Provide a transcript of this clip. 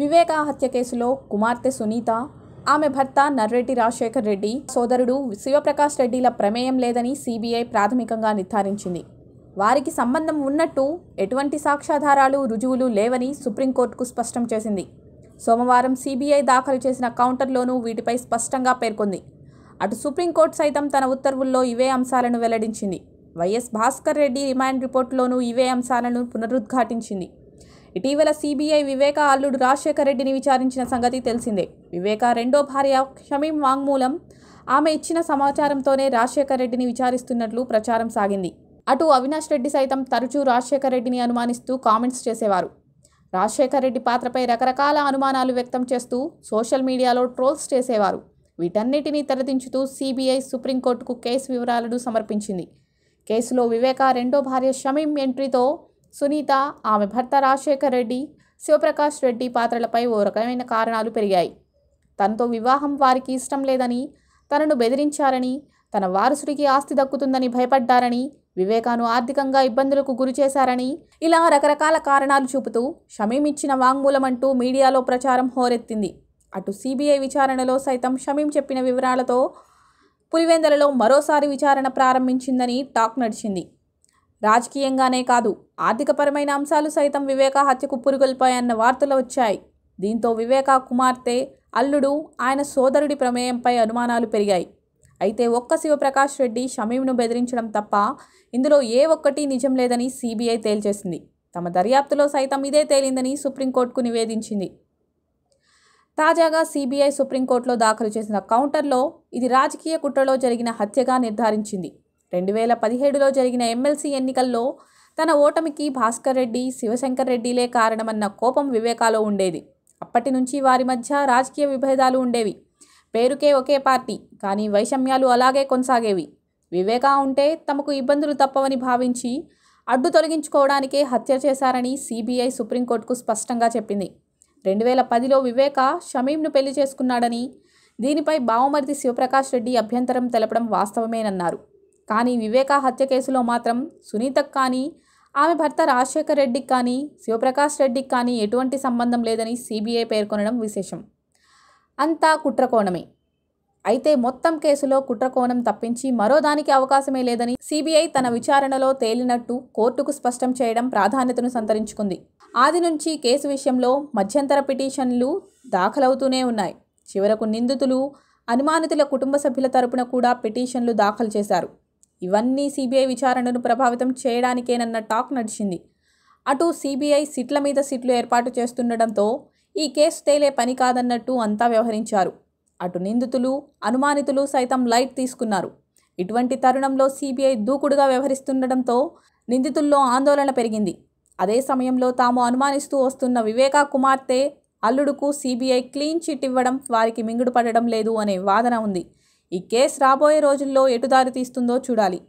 వివేకా హత్య కేసులో కుమార్తె సునీత ఆమె భర్త నర్రెడ్డి రాజశేఖర్ రెడ్డి సోదరుడు శివప్రకాష్ రెడ్డిల ప్రమేయం లేదని సిబిఐ ప్రాథమికంగా నిర్ధారించింది వారికి సంబంధం ఉన్నట్టు ఎటువంటి సాక్ష్యాధారాలు రుజువులు లేవని సుప్రీంకోర్టుకు స్పష్టం చేసింది సోమవారం సిబిఐ దాఖలు చేసిన కౌంటర్లోనూ వీటిపై స్పష్టంగా పేర్కొంది అటు సుప్రీంకోర్టు సైతం తన ఉత్తర్వుల్లో ఇవే అంశాలను వెల్లడించింది వైఎస్ భాస్కర్ రెడ్డి రిమాండ్ రిపోర్టులోనూ ఇవే అంశాలను పునరుద్ఘాటించింది ఇటీవల సీబీఐ వివేక అల్లుడు రాజశేఖర్ రెడ్డిని విచారించిన సంగతి తెలిసిందే వివేక రెండో భార్య షమీం వాంగ్మూలం ఆమె ఇచ్చిన సమాచారంతోనే రాజశేఖర్ రెడ్డిని విచారిస్తున్నట్లు ప్రచారం సాగింది అటు అవినాష్ రెడ్డి సైతం తరచూ రాజశేఖర్ రెడ్డిని అనుమానిస్తూ కామెంట్స్ చేసేవారు రాజశేఖర్ రెడ్డి పాత్రపై రకరకాల అనుమానాలు వ్యక్తం చేస్తూ సోషల్ మీడియాలో ట్రోల్స్ చేసేవారు వీటన్నిటినీ తెరదించుతూ సీబీఐ సుప్రీంకోర్టుకు కేసు వివరాలను సమర్పించింది కేసులో వివేకా రెండో భార్య షమీం ఎంట్రీతో సునీత ఆమె భర్త రాజశేఖర్ రెడ్డి శివప్రకాష్ రెడ్డి పాత్రలపై ఓ రకమైన కారణాలు పెరిగాయి తనతో వివాహం వారికి ఇష్టం లేదని తనను బెదిరించారని తన వారసుడికి ఆస్తి దక్కుతుందని భయపడ్డారని వివేకాను ఆర్థికంగా ఇబ్బందులకు గురిచేశారని ఇలా రకరకాల కారణాలు చూపుతూ షమీం ఇచ్చిన వాంగ్మూలమంటూ మీడియాలో ప్రచారం హోరెత్తింది అటు సిబిఐ విచారణలో సైతం షమీం చెప్పిన వివరాలతో పులివెందలలో మరోసారి విచారణ ప్రారంభించిందని టాక్ నడిచింది రాజకీయంగానే కాదు ఆర్థికపరమైన అంశాలు సైతం వివేకా హత్యకు పురుగొల్పాయన్న వార్తలు వచ్చాయి దీంతో వివేకా కుమార్తె అల్లుడు ఆయన సోదరుడి ప్రమేయంపై అనుమానాలు పెరిగాయి అయితే ఒక్క శివప్రకాష్ రెడ్డి షమీంను బెదిరించడం తప్ప ఇందులో ఏ ఒక్కటి నిజం లేదని సిబిఐ తేల్చేసింది తమ దర్యాప్తులో సైతం ఇదే తేలిందని సుప్రీంకోర్టుకు నివేదించింది తాజాగా సిబిఐ సుప్రీంకోర్టులో దాఖలు చేసిన కౌంటర్లో ఇది రాజకీయ కుట్రలో జరిగిన హత్యగా నిర్ధారించింది రెండు వేల పదిహేడులో జరిగిన ఎమ్మెల్సీ ఎన్నికల్లో తన ఓటమికి భాస్కర్ రెడ్డి శివశంకర్ రెడ్డిలే కారణమన్న కోపం వివేకాలో ఉండేది అప్పటి నుంచి వారి మధ్య రాజకీయ విభేదాలు ఉండేవి పేరుకే ఒకే పార్టీ కానీ వైషమ్యాలు అలాగే కొనసాగేవి వివేకా ఉంటే తమకు ఇబ్బందులు తప్పవని భావించి అడ్డు తొలగించుకోవడానికే హత్య చేశారని సిబిఐ సుప్రీంకోర్టుకు స్పష్టంగా చెప్పింది రెండు వేల పదిలో వివేక షమీంను పెళ్లి చేసుకున్నాడని దీనిపై బావమరిది శివప్రకాష్ రెడ్డి అభ్యంతరం తెలపడం వాస్తవమేనన్నారు కానీ వివేక హత్య కేసులో మాత్రం సునీతకు కానీ ఆమె భర్త రాజశేఖర్ రెడ్డికి కానీ శివప్రకాష్ రెడ్డికి కానీ ఎటువంటి సంబంధం లేదని సిబిఐ పేర్కొనడం విశేషం అంతా కుట్రకోణమే అయితే మొత్తం కేసులో కుట్రకోణం తప్పించి మరో దానికి అవకాశమే లేదని సిబిఐ తన విచారణలో తేలినట్టు కోర్టుకు స్పష్టం చేయడం ప్రాధాన్యతను సంతరించుకుంది ఆది నుంచి కేసు విషయంలో మధ్యంతర పిటిషన్లు దాఖలవుతూనే ఉన్నాయి చివరకు నిందితులు అనుమానితుల కుటుంబ సభ్యుల తరపున కూడా పిటిషన్లు దాఖలు చేశారు ఇవన్నీ సిబిఐ విచారణను ప్రభావితం చేయడానికేనన్న టాక్ నడిచింది అటు సిబిఐ సిట్ల మీద సిట్లు ఏర్పాటు చేస్తుండటంతో ఈ కేసు తేలే పని కాదన్నట్టు అంతా వ్యవహరించారు అటు నిందితులు అనుమానితులు సైతం లైట్ తీసుకున్నారు ఇటువంటి తరుణంలో సిబిఐ దూకుడుగా వ్యవహరిస్తుండటంతో నిందితుల్లో ఆందోళన పెరిగింది అదే సమయంలో తాము అనుమానిస్తూ వస్తున్న వివేకా కుమార్తె అల్లుడుకు సిబిఐ క్లీన్ చిట్ ఇవ్వడం వారికి మింగుడుపడడం లేదు అనే వాదన ఉంది ఈ కేసు రాబోయే రోజుల్లో ఎటు దారి తీస్తుందో చూడాలి